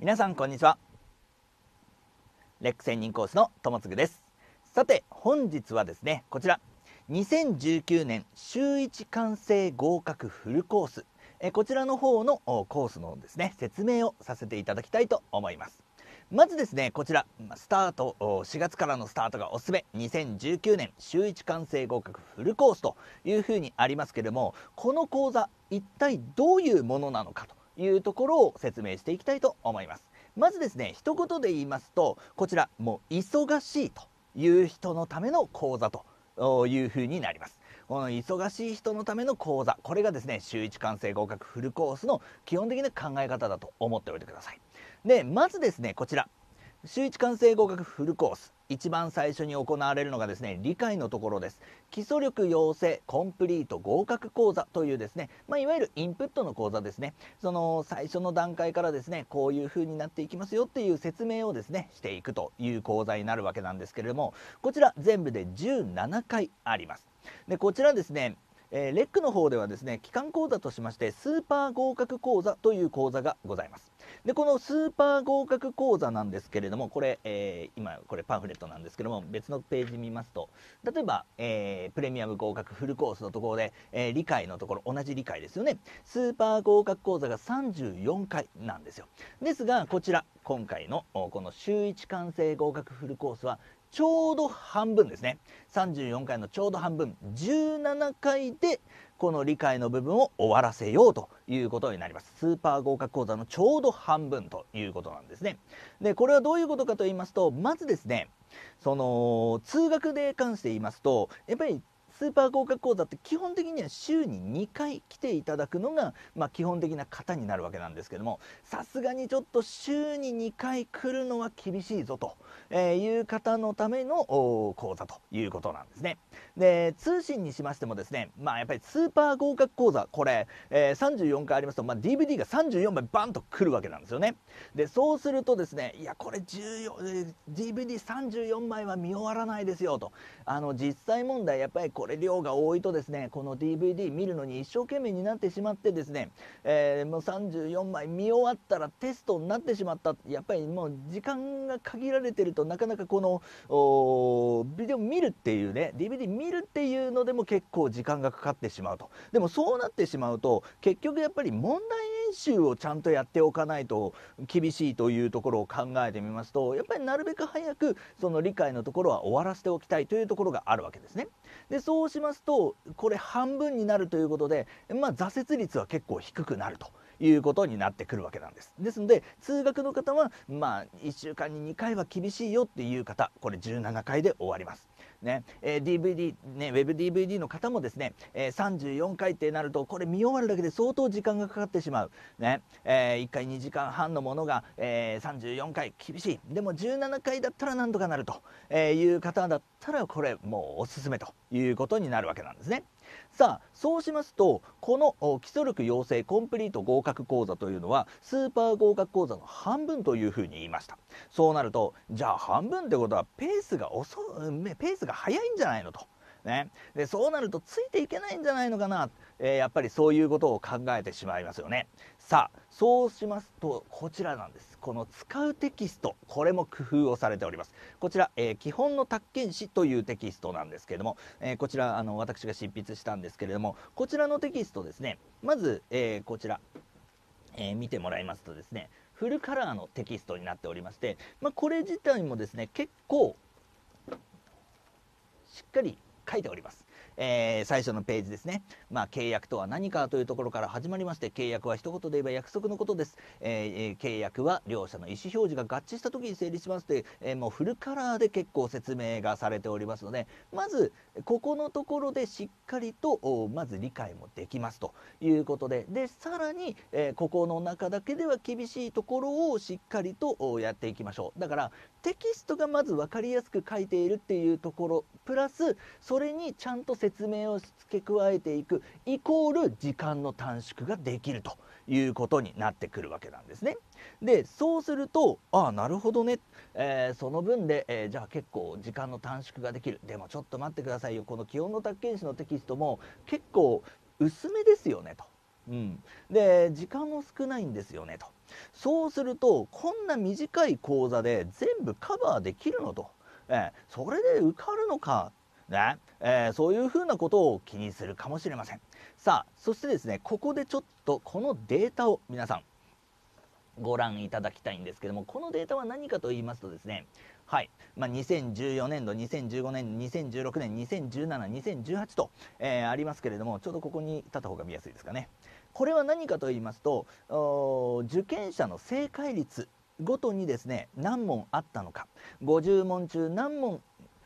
皆さんこんにちはレック専任ースの友もですさて本日はですねこちら2019年週一完成合格フルコースえこちらの方のコースのですね説明をさせていただきたいと思いますまずですねこちらスタート4月からのスタートがおすすめ2019年週1完成合格フルコースというふうにありますけれどもこの講座一体どういうものなのかというところを説明していきたいと思います。まずですね、一言で言いますと、こちら、もう忙しいという人のための講座というふうになります。この忙しい人のための講座、これがですね、週1完成合格フルコースの基本的な考え方だと思っておいてください。で、まずですね、こちら、週一完成合格フルコース一番最初に行われるのがですね理解のところです基礎力養成コンプリート合格講座というですね、まあ、いわゆるインプットの講座ですねその最初の段階からですねこういう風になっていきますよっていう説明をですねしていくという講座になるわけなんですけれどもこちら全部で17回ありますでこちらですねえー、レックの方ではですね期間講座としましてスーパー合格講座という講座がございますでこのスーパー合格講座なんですけれどもこれ、えー、今これパンフレットなんですけども別のページ見ますと例えば、えー、プレミアム合格フルコースのところで、え理解のところ同じ理解ですよねスーパー合格講座が34回なんですよですがこちら今回のこの週1完成合格フルコースはちょうど半分ですね34回のちょうど半分17回でこの理解の部分を終わらせようということになりますスーパー合格講座のちょうど半分ということなんですねでこれはどういうことかと言いますとまずですねその通学で関して言いますとやっぱりスーパー合格講座って基本的には週に2回来ていただくのが、まあ、基本的な方になるわけなんですけどもさすがにちょっと週に2回来るのは厳しいぞという方のための講座ということなんですね。で通信にしましてもですね、まあ、やっぱりスーパー合格講座これ、えー、34回ありますと、まあ、DVD が34枚バンと来るわけなんですよね。でそうするとですねいやこれ DVD34 枚は見終わらないですよとあの実際問題やっぱりこれれ量が多いとですねこの DVD 見るのに一生懸命になってしまってですね、えー、もう34枚見終わったらテストになってしまったやっぱりもう時間が限られてるとなかなかこのビデオ見るっていうね DVD 見るっていうのでも結構時間がかかってしまうとでもそうなってしまうと結局やっぱり問題習をちゃんとやっておかないと厳しいというところを考えてみますとやっぱりなるべく早くその理解のところは終わらせておきたいというところがあるわけですね。でそうしますとこれ半分になるということで、まあ、挫折率は結構低くなると。いうことになってくるわけなんです。ですので通学の方はまあ1週間に2回は厳しいよっていう方これ17回で終わります。ね、えー、DVD、ね、WebDVD の方もですね、えー、34回ってなると、これ見終わるだけで相当時間がかかってしまう。ね、えー、1回2時間半のものが、えー、34回、厳しい。でも17回だったらなんとかなるという方だったら、これもうおすすめということになるわけなんですね。さあそうしますとこの基礎力養成コンプリート合格講座というのはスーパー合格講座の半分というふうに言いましたそうなるとじゃあ半分ってことはペースが遅ペースが速いんじゃないのと。ね、でそうなるとついていけないんじゃないのかな、えー、やっぱりそういうことを考えてしまいますよね。さあそうしますとこちらなんですこの使うテキストこれも工夫をされておりますこちら、えー、基本の宅建誌というテキストなんですけれども、えー、こちらあの私が執筆したんですけれどもこちらのテキストですねまず、えー、こちら、え見てもらいますとですねフルカラーのテキストになっておりまして、まあ、これ自体もですね結構しっかり書いておりますえー、最初のページですね、まあ、契約とは何かというところから始まりまして契約は一言で言えば約束のことです、えー、契約は両者の意思表示が合致した時に成立しますという、えー、もうフルカラーで結構説明がされておりますのでまずここのところでしっかりとまず理解もできますということででさらに、えここの中だけでは厳しいところをしっかりとやっていきましょうだからテキストがまず分かりやすく書いているっていうところプラスそれにちゃんと説明を付け加えていくイコール時間の短縮ができるということになってくるわけなんですね。でそうするとああなるほどね、えー、その分で、えー、じゃあ結構時間の短縮ができるでもちょっと待ってくださいよこの「気温の宅建士」のテキストも結構薄めですよねと。うん、で時間も少ないんですよねとそうするとこんな短い講座で全部カバーできるのと、えー、それで受かるのか、ねえー、そういうふうなことを気にするかもしれませんさあそしてですねここでちょっとこのデータを皆さんご覧いただきたいんですけどもこのデータは何かと言いますとですねはい、まあ、2014年度、2015年、2016年、2017、2018と、えー、ありますけれども、ちょうどここに立った方が見やすいですかね。これは何かと言いますと受験者の正解率ごとにですね何問あったのか50問中何問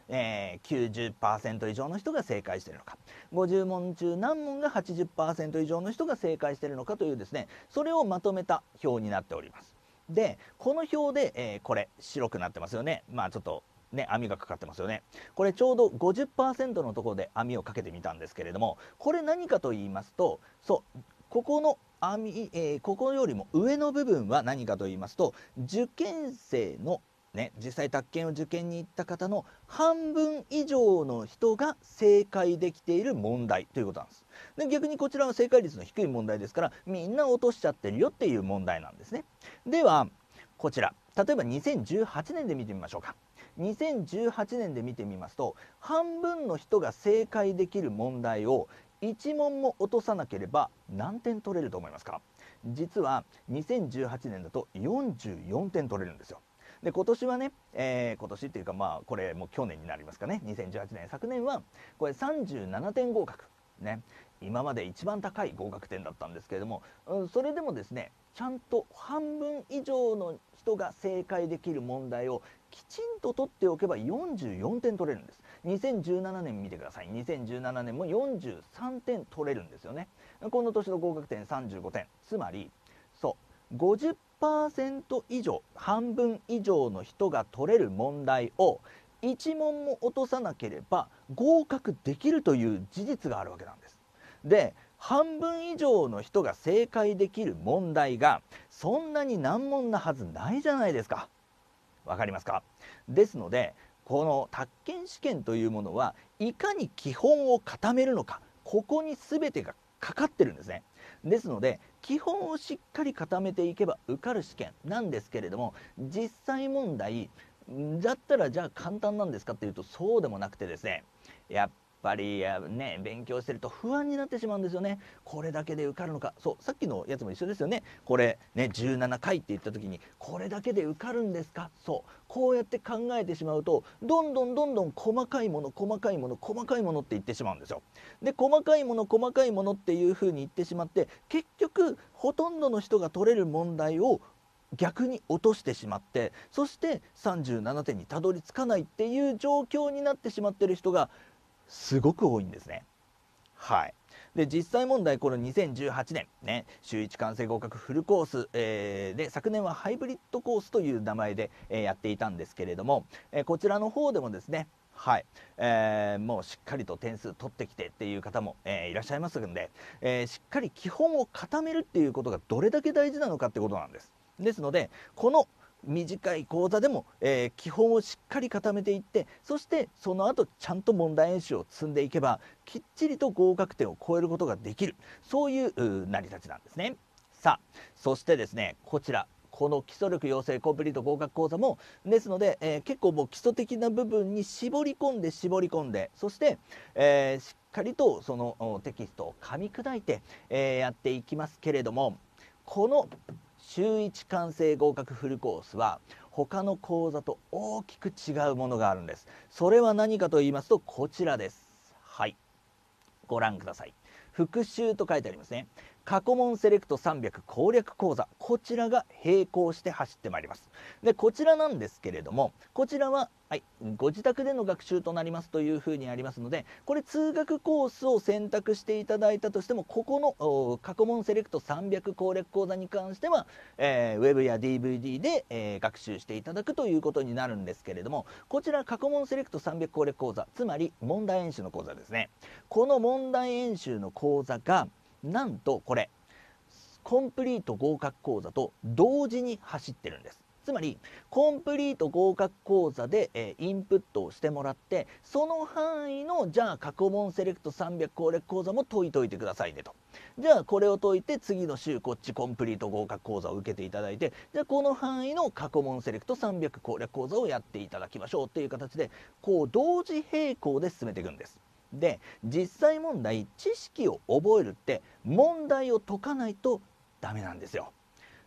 えー、90%以上の人が正解しているのか50問中何問が80%以上の人が正解しているのかというですねそれをまとめた表になっておりますでこの表で、えー、これ白くなってますよねまあちょっとね網がかかってますよねこれちょうど50%のところで網をかけてみたんですけれどもこれ何かと言いますとそここの網、えー、ここよりも上の部分は何かと言いますと受験生のね、実際宅建を受験に行った方の半分以上の人が正解できている問題ということなんですで逆にこちらは正解率の低い問題ですからみんな落としちゃってるよっていう問題なんですねではこちら例えば2018年で見てみましょうか2018年で見てみますと半分の人が正解できる問題を1問も落とさなければ何点取れると思いますか実は2018年だと44点取れるんですよ。で今年はね、えー、今年っていうかまあこれもう去年になりますかね2018年昨年はこれ37点合格ね今まで一番高い合格点だったんですけれども、うん、それでもですねちゃんと半分以上の人が正解できる問題をきちんと取っておけば44点取れるんです2017年見てください2017年も43点取れるんですよねこの年の合格点35点つまりそう50%以上半分以上の人が取れる問題を1問も落とさなければ合格できるという事実があるわけなんですで半分以上の人が正解できる問題がそんなに難問なはずないじゃないですかわかりますかですのでこの宅建試験というものはいかに基本を固めるのかここに全てがかかってるんですねですので基本をしっかり固めていけば受かる試験なんですけれども実際問題だったらじゃあ簡単なんですかっていうとそうでもなくてですねやっぱりね勉強してると不安になってしまうんですよねこれだけで受かるのかそうさっきのやつも一緒ですよねこれね17回って言った時にこれだけで受かるんですかそうこうやって考えてしまうとどんどんどんどん細かいもの細かいもの細かいものって言ってしまうんですよで細かいもの細かいものっていうふうに言ってしまって結局ほとんどの人が取れる問題を逆に落としてしまってそして37点にたどり着かないっていう状況になってしまってる人がすごく多いんですね。はい。で、実際問題、この2018年、ね、週1完成合格フルコース、えー、で、昨年はハイブリッドコースという名前で、えー、やっていたんですけれども、えー、こちらの方でもですね、はい、えー、もうしっかりと点数取ってきてっていう方も、えー、いらっしゃいますので、えー、しっかり基本を固めるっていうことがどれだけ大事なのかってことなんです。ですのでこの短い講座でも、えー、基本をしっかり固めていってそしてその後ちゃんと問題演習を積んでいけばきっちりと合格点を超えることができるそういう成り立ちなんですね。さあそしてですねこちらこの基礎力養成コンプリート合格講座もですので、えー、結構もう基礎的な部分に絞り込んで絞り込んでそして、えー、しっかりとそのテキストを噛み砕いて、えー、やっていきますけれどもこの週1完成合格フルコースは他の講座と大きく違うものがあるんですそれは何かと言いますとこちらですはいご覧ください復習と書いてありますね過去問セレクト300攻略講座こちらが並行して走ってまいりますでこちらなんですけれどもこちらは、はい、ご自宅での学習となりますというふうにありますのでこれ通学コースを選択していただいたとしてもここの過去問セレクト300攻略講座に関しては、えー、ウェブや DVD で、えー、学習していただくということになるんですけれどもこちら過去問セレクト300攻略講座つまり問題演習の講座ですねこの問題演習の講座がなんとこれコンプリート合格講座と同時に走ってるんですつまりコンプリート合格講座で、えー、インプットをしてもらってその範囲のじゃあ過去問セレクト300攻略講座も解いといてくださいねとじゃあこれを解いて次の週こっちコンプリート合格講座を受けていただいてじゃあこの範囲の過去問セレクト300攻略講座をやっていただきましょうっていう形でこう同時並行で進めていくんです。で実際問題知識を覚えるって問題を解かないとダメなんですよ。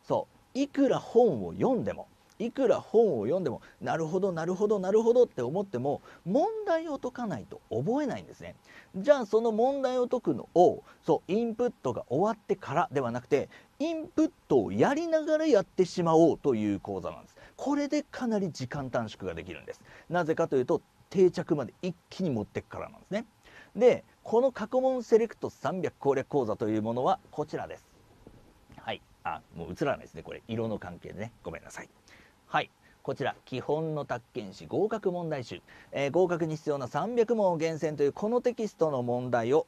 そういくら本を読んでもいくら本を読んでもなるほどなるほどなるほどって思っても問題を解かないと覚えないんですねじゃあその問題を解くのをそうインプットが終わってからではなくてインプットをやりながらやってしまおうという講座なんですこれでかなり時間短縮ができるんですなぜかというと定着まで一気に持っていくからなんですねでこの過去問セレクト300攻略講座というものはこちらですはいあもう映らないですねこれ色の関係でねごめんなさいはいこちら基本の宅建士合格問題集、えー、合格に必要な300問を厳選というこのテキストの問題を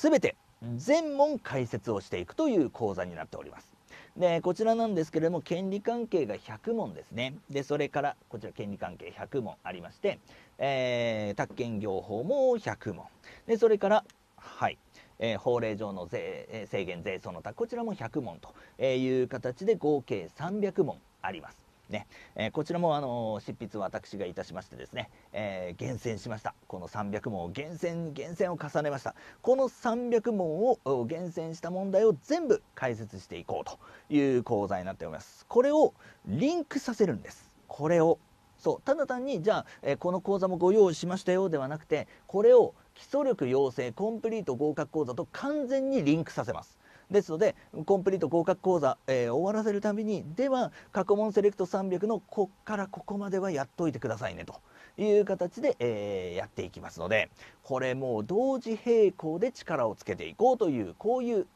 全て全問解説をしていくという講座になっておりますでこちらなんですけれども権利関係が100問ですねでそれからこちら権利関係100問ありまして、えー、宅建業法も100問でそれから、はいえー、法令上の税、え制限税その他こちらも100問という形で合計300問あります。ねえー、こちらも、あのー、執筆私がいたしましてですね、えー、厳選しましたこの300問を厳選厳選を重ねましたこの300問を厳選した問題を全部解説していこうという講座になっておりますこれをリンクさせるんですこれをそうただ単にじゃあ、えこの講座もご用意しましたよではなくてこれを基礎力養成コンプリート合格講座と完全にリンクさせますですのでコンプリート合格講座、えー、終わらせるためにでは過去問セレクト300のこっからここまではやっといてくださいねという形で、えー、やっていきますのでこれもう同時並行で力をつけていこうというこういう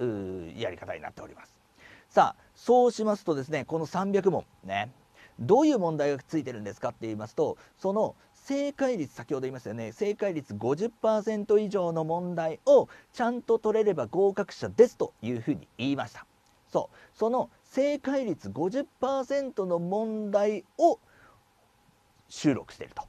やり方になっておりますさあそうしますとですねこの300問ねどういう問題がついてるんですかって言いますとその正解率先ほど言いましたよね正解率50%以上の問題をちゃんと取れれば合格者ですというふうに言いましたそうその正解率50%の問題を収録していると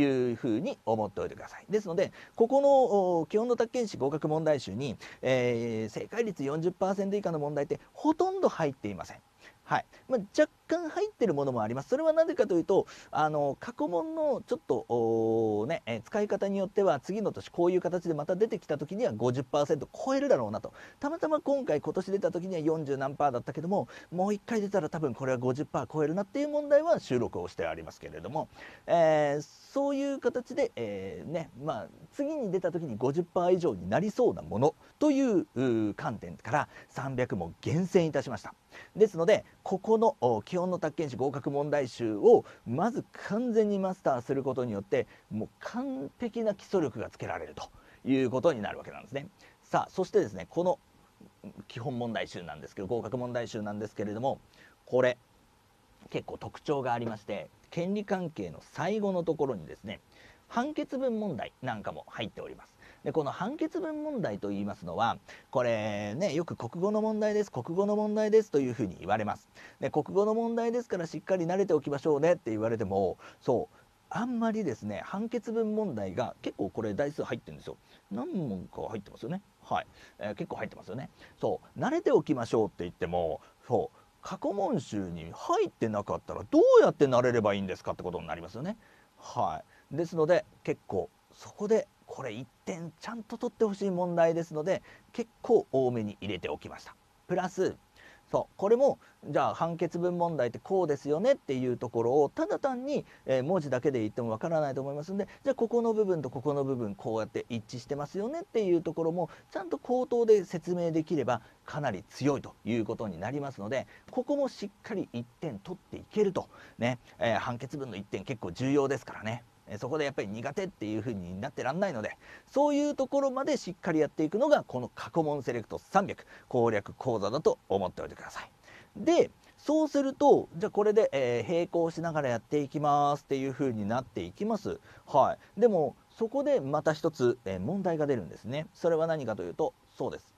いうふに思っておいてください。ですので、ここの基本の宅建士合格問題集に、えー、正解率40%以下の問題ってほとんど入っていません。はいまあ、若干入ってるものもありますそれはなぜかというとあの過去問のちょっと、ね、え使い方によっては次の年こういう形でまた出てきた時には50%超えるだろうなとたまたま今回今年出た時には40何パーだったけどももう1回出たら多分これは50%超えるなっていう問題は収録をしてありますけれども、えー、そういう形で、えー、ねまあ、次に出た時に50%以上になりそうなものという観点から300問厳選いたしました。ですのでここの基本の宅建士合格問題集をまず完全にマスターすることによってもう完璧な基礎力がつけられるということになるわけなんですね。さあそしてですねこの基本問題集なんですけど合格問題集なんですけれどもこれ結構特徴がありまして権利関係の最後のところにですね判決文問題なんかも入っております。でこの判決文問題といいますのはこれねよく国語の問題です国語の問題ですというふうに言われますで国語の問題ですからしっかり慣れておきましょうねって言われてもそうあんまりですね判決文問題が結構これ台数入ってるんですよ何問か入ってますよねはい、えー、結構入ってますよねそう慣れておきましょうって言ってもそう過去問集に入ってなかったらどうやって慣れればいいんですかってことになりますよねはいですので結構そこでこれ1点ちゃんと取ってほしい問題ですので結構多めに入れておきました。プラスそうこれもじゃあ判決文問題ってこうですよねっていうところをただ単に、え文字だけで言ってもわからないと思いますんでじゃあここの部分とここの部分こうやって一致してますよねっていうところもちゃんと口頭で説明できればかなり強いということになりますのでここもしっかり1点取っていけるとね、えー、判決文の1点結構重要ですからね。そこでやっぱり苦手っていう風になってらんないのでそういうところまでしっかりやっていくのがこの過去問セレクト300攻略講座だと思っておいてください。でそうするとじゃあこれで、えー、並行しながらやっていきますっていう風になっていきます。はい、でもそこでまた一つ、えー、問題が出るんですね。それは何かというとそうです。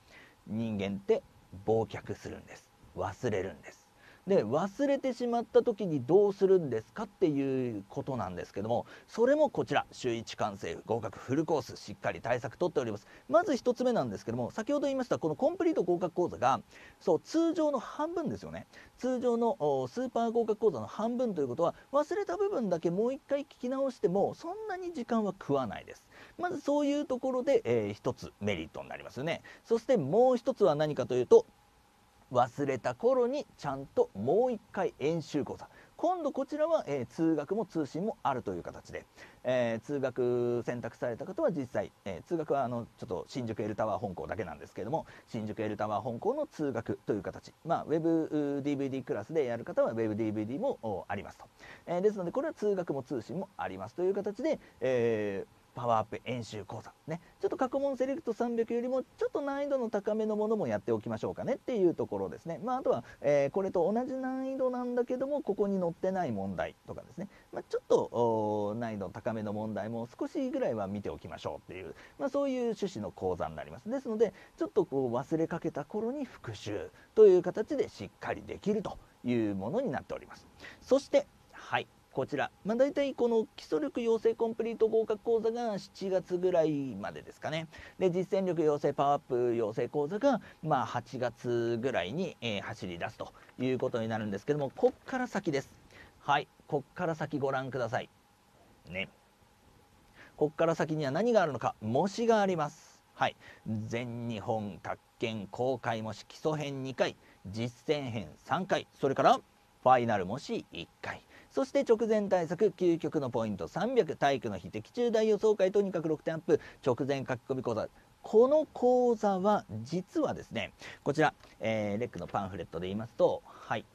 人間って忘却するんです。忘れるんです。で忘れてしまった時にどうするんですかっていうことなんですけどもそれもこちら週1完成合格フルコースしっかり対策とっておりますまず1つ目なんですけども先ほど言いましたこのコンプリート合格講座がそう通常の半分ですよね通常のスーパー合格講座の半分ということは忘れた部分だけもう1回聞き直してもそんなに時間は食わないですまずそういうところで、えー、1つメリットになりますよねそしてもう1つは何かというと忘れた頃にちゃんともう一回演習講座今度こちらは、えー、通学も通信もあるという形で、えー、通学選択された方は実際、えー、通学はあのちょっと新宿エルタワー本校だけなんですけれども新宿エルタワー本校の通学という形、まあ、ウェブ DVD クラスでやる方は WebDVD もありますと、えですのでこれは通学も通信もありますという形で、えパワーアップ演習講座ねちょっと過去問セレクト300よりもちょっと難易度の高めのものもやっておきましょうかねっていうところですねまああとは、えー、これと同じ難易度なんだけどもここに載ってない問題とかですね、まあ、ちょっと難易度高めの問題も少しぐらいは見ておきましょうっていう、まあ、そういう趣旨の講座になりますですのでちょっとこう忘れかけた頃に復習という形でしっかりできるというものになっておりますそしてはいこちら、まあ、大体この基礎力養成コンプリート合格講座が7月ぐらいまでですかねで実践力養成パワーアップ養成講座が、まあ、8月ぐらいに、えー、走り出すということになるんですけどもこっから先ですはいこっから先ご覧くださいねこっから先には何があるのか模試がありますはい全日本宅建公開模試基礎編2回実践編3回それからファイナル模試1回そして直前対策究極のポイント300体育の日的中大予想会とにかく6点アップ直前書き込み講座この講座は実はですねこちら、えー、レックのパンフレットで言いますとはい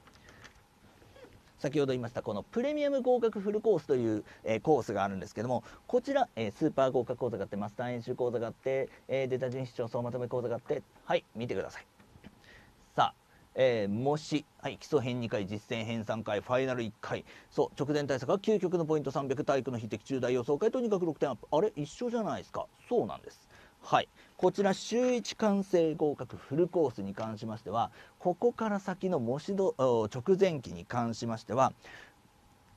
先ほど言いましたこのプレミアム合格フルコースという、えー、コースがあるんですけどもこちら、えー、スーパー合格講座があってマスター演習講座があって、えー、データ順視調総まとめ講座があってはい見てくださいさあえー、模試、はい、基礎編2回、実践編3回、ファイナル1回、そう、直前対策は究極のポイント300、体育の日的中大予想会とにかく6点アップ。あれ一緒じゃないですか。そうなんです。はい。こちら、週1完成合格フルコースに関しましては、ここから先の模試の、直前期に関しましては、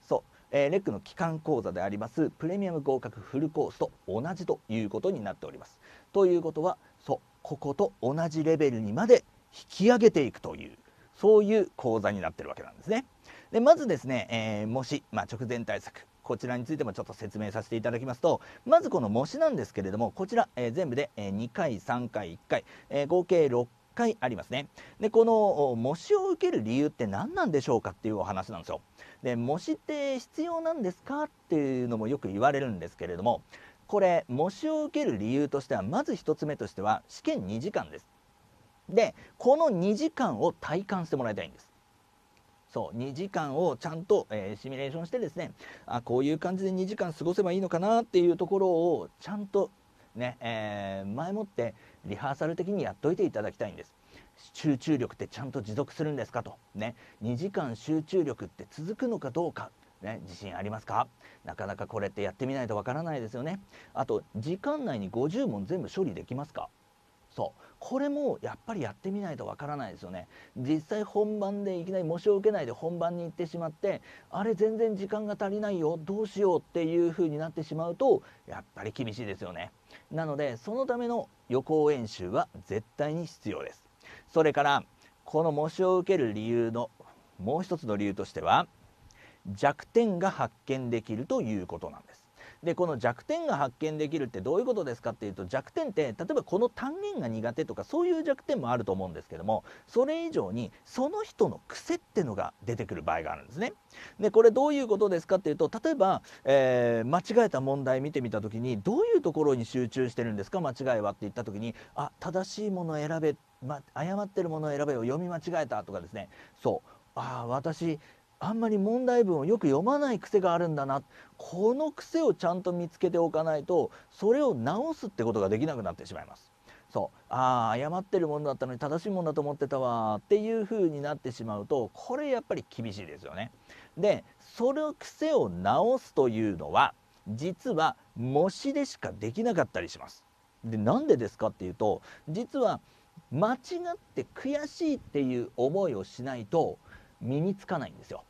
そう、えー、レックの基幹講座でありますプレミアム合格フルコースと同じということになっております。ということはそうここと同じレベルにまで引き上げていくというそういう講座になってるわけなんですね。でまずですね、えー、模試、まあ、直前対策こちらについてもちょっと説明させていただきますとまずこの模試なんですけれどもこちら、えー、全部で2回3回1回、えー、合計6回ありますねでこの模試を受ける理由って何なんでしょうかっていうお話なんですよで模試って必要なんですかっていうのもよく言われるんですけれどもこれ模試を受ける理由としてはまず1つ目としては試験2時間ですでこの2時間を体感してもらいたいんですそう2時間をちゃんと、えー、シミュレーションしてですねあこういう感じで2時間過ごせばいいのかなっていうところをちゃんとね、えー、前もってリハーサル的にやっといていただきたいんです集中力ってちゃんと持続するんですかとね2時間集中力って続くのかどうかね、自信ありますかなかなかこれってやってみないとわからないですよねあと時間内に50問全部処理できますかそうこれもやっぱりやってみないとわからないですよね実際本番でいきなり模試を受けないで本番に行ってしまってあれ全然時間が足りないよどうしようっていう風になってしまうとやっぱり厳しいですよねなのでそのための予行演習は絶対に必要ですそれからこの模試を受ける理由のもう一つの理由としては弱点が発見できるということなんですでこの弱点が発見できるってどういうことですかっていうと弱点って例えばこの単元が苦手とかそういう弱点もあると思うんですけどもそれ以上にその人の癖ってのが出てくる場合があるんですね。でこれどういうことですかっていうと例えば、えー、間違えた問題見てみた時にどういうところに集中してるんですか間違いはって言った時にあ正しいものを選べ、ま、誤ってるものを選べを読み間違えたとかですねそうああ私あんまり問題文をよく読まない癖があるんだなこの癖をちゃんと見つけておかないとそれを直すってことができなくなってしまいます。そうああ誤ってるものだったのに正しいものだと思ってたわっていう風になってしまうとこれやっぱり厳しいですよね。でその癖を直すというのは実は模試でしかできなかったりします。でなんでですかっていうと実は間違って悔しいっていう思いをしないと身につかないんですよ。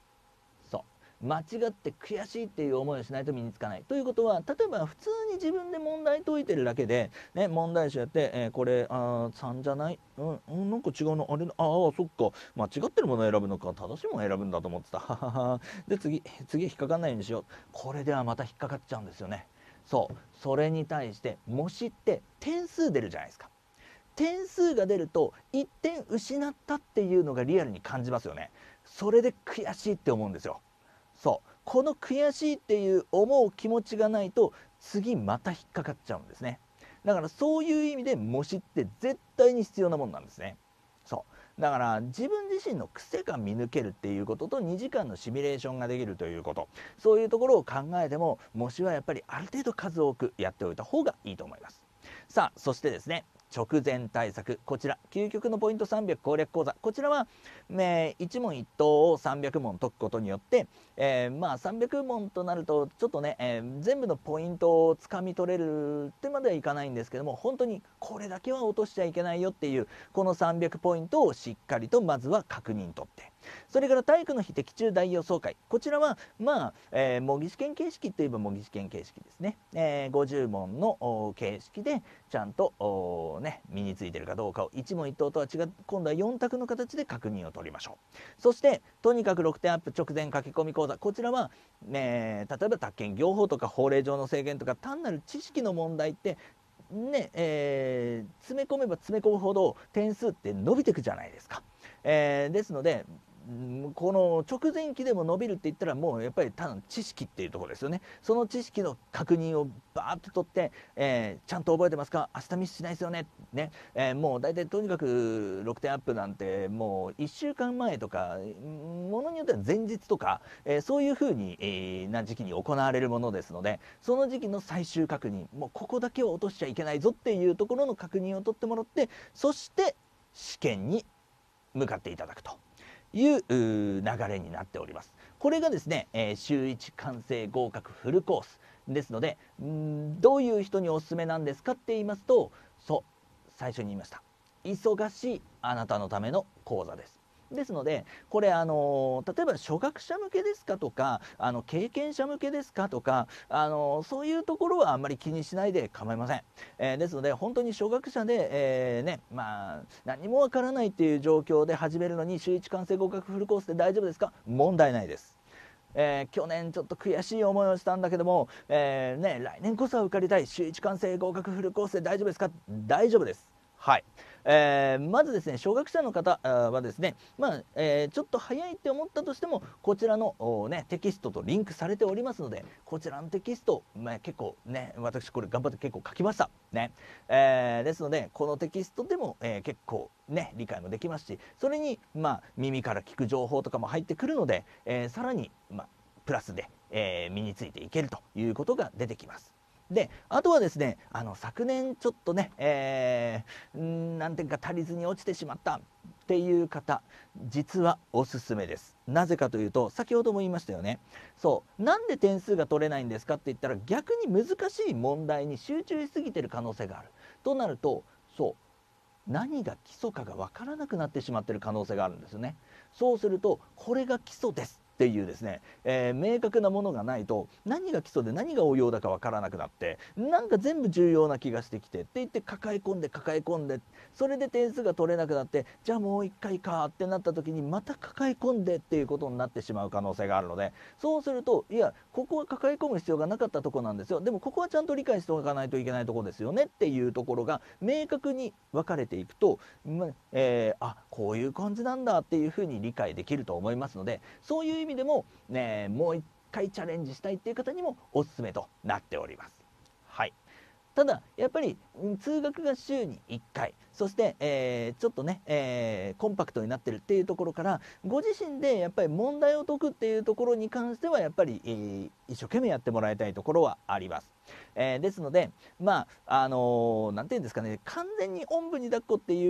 間違って悔しいっていう思いをしないと身につかない。ということは例えば普通に自分で問題解いてるだけで、ね、問題集やって、えー、これあ3じゃない、うん、うん、なんか違うのあれああそっか間違ってるものを選ぶのか正しいものを選ぶんだと思ってた。で次次引っかかんないようにしよう。これではまた引っかかっちゃうんですよね。そうそれに対して模試って点数出るじゃないですか。点数が出ると1点失ったっていうのがリアルに感じますよね。それで悔しいって思うんですよ。そうこの悔しいっていう思う気持ちがないと次また引っかかっちゃうんですねだからそういう意味で模試って絶対に必要なもんなんですねそうだから自分自身の癖が見抜けるっていうことと2時間のシミュレーションができるということそういうところを考えても模試はやっぱりある程度数多くやっておいた方がいいと思いますさあそしてですね直前対策こちら究極のポイント300攻略講座こちらは、ね、1問1答を300問解くことによって、えー、まあ300問となるとちょっとね、えー、全部のポイントをつかみ取れるってまではいかないんですけども本当にこれだけは落としちゃいけないよっていうこの300ポイントをしっかりとまずは確認取ってそれから体育の日的中大予想会こちらはまあ、えー、模擬試験形式といえば模擬試験形式ですね、えー、50問の形式でちゃんとね身についてるかどうかを一問一答とは違う今度は4択の形で確認を取りましょうそしてとにかく6点アップ直前書き込み講座こちらは、ね、例えば宅建業法とか法令上の制限とか単なる知識の問題ってねえー、詰め込めば詰め込むほど点数って伸びてくじゃないですか。えー、ですのでこの直前期でも伸びるって言ったらもうやっぱり単知識っていうところですよねその知識の確認をバーッと取って、えー、ちゃんと覚えてますか明日ミスしないですよねね、えー、もう大体とにかく6点アップなんてもう1週間前とかものによっては前日とか、えー、そういうふうに、えー、な時期に行われるものですのでその時期の最終確認もうここだけは落としちゃいけないぞっていうところの確認を取ってもらってそして試験に向かっていただくと。いう流れになっております。これがですね、えー、週1完成合格フルコースですのでんどういう人におすすめなんですかって言いますとそう最初に言いました忙しいあなたのための講座です。ですので、これ、あの例えば初学者向けですかとか、あの経験者向けですかとかあの、そういうところはあんまり気にしないで構いません。えー、ですので、本当に初学者で、えー、ねまあ、何もわからないっていう状況で始めるのに、週1完成合格フルコースで大丈夫ですか問題ないです。えー、去年ちょっと悔しい思いをしたんだけども、えー、ね、来年こそは受かりたい週1完成合格フルコースで大丈夫ですか大丈夫です。はいえー、まずですね小学生の方はですね、まあえー、ちょっと早いって思ったとしてもこちらの、ね、テキストとリンクされておりますのでこちらのテキスト、まあ、結構ね私これ頑張って結構書きました、ねえー、ですのでこのテキストでも、えー、結構ね、理解もできますしそれに、まあ、耳から聞く情報とかも入ってくるので、えー、さらに、まあ、プラスで、えー、身についていけるということが出てきます。であとはですねあの昨年ちょっとね、えー、何点か足りずに落ちてしまったっていう方実はおすすめですなぜかというと先ほども言いましたよねそうなんで点数が取れないんですかって言ったら逆に難しい問題に集中しすぎてる可能性があるとなるとそう何が基礎かが分からなくなってしまってる可能性があるんですよねそうするとこれが基礎ですっていうですね、えー、明確なものがないと何が基礎で何が応用だかわからなくなってなんか全部重要な気がしてきてって言って抱え込んで抱え込んでそれで点数が取れなくなってじゃあもう1回かってなった時にまた抱え込んでっていうことになってしまう可能性があるのでそうするといやここは抱え込む必要がなかったとこなんですよでもここはちゃんと理解しておかないといけないとこですよねっていうところが明確に分かれていくと、まえー、あこういう感じなんだっていうふうに理解できると思いますのでそういう意味でも、ね、もう一回チャレンジしたいっていう方にもおすすめとなっております。はい、ただやっぱり通学が週に1回そして、えー、ちょっとね、えー、コンパクトになってるっていうところからご自身でやっぱり問題を解くっていうところに関してはやっぱり、えー、一生懸命やってもらいたいところはあります。えー、ですので、まあ、あのー、て言うんですかね、完全におんぶに抱っこってい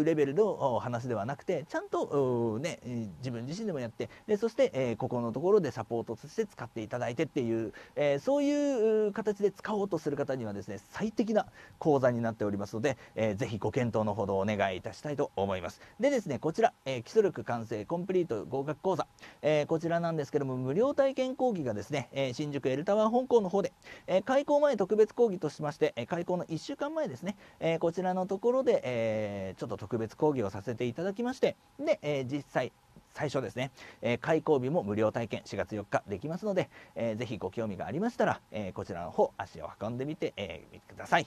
うレベルの話ではなくて、ちゃんと、ね、自分自身でもやって、でそして、えー、ここのところでサポートとして使っていただいてっていう、えー、そういう形で使おうとする方にはですね、最適な講座になっておりますので、えー、ぜひごご検討のほどお願いいたしたいと思います。でですね、こちら、えー、基礎力完成コンプリート合格講座、えー、こちらなんですけども、無料体験講義がですね、えー、新宿エルタワー本校の方で、え開校前特別講義としまして、え開校の1週間前ですね、えこちらのところで、えちょっと特別講義をさせていただきまして、で、え実際、最初ですね、えー、開講日も無料体験4月4日できますので、えー、ぜひご興味がありましたら、えー、こちらの方足を運んでみて、えー、ください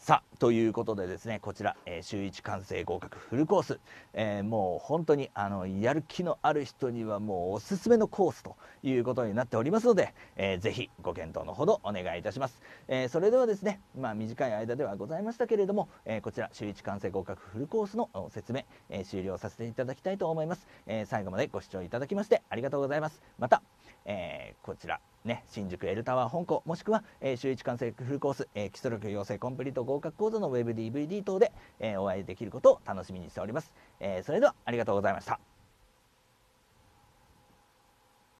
さあということでですねこちら、えー、週1完成合格フルコース、えー、もう本当にあのやる気のある人にはもうおすすめのコースということになっておりますので、えー、ぜひご検討のほどお願いいたします、えー、それではですねまあ、短い間ではございましたけれども、えこちら週1完成合格フルコースの説明、え終了させていただきたいと思います、え最後までご視聴いただきましてありがとうございますまた、えこちらね、新宿エルタワー本校もしくは、えー、週一完成フルコース、えー、基礎力養成コンプリート合格講座の WebDVD 等で、えー、お会いできることを楽しみにしております、えそれではありがとうございました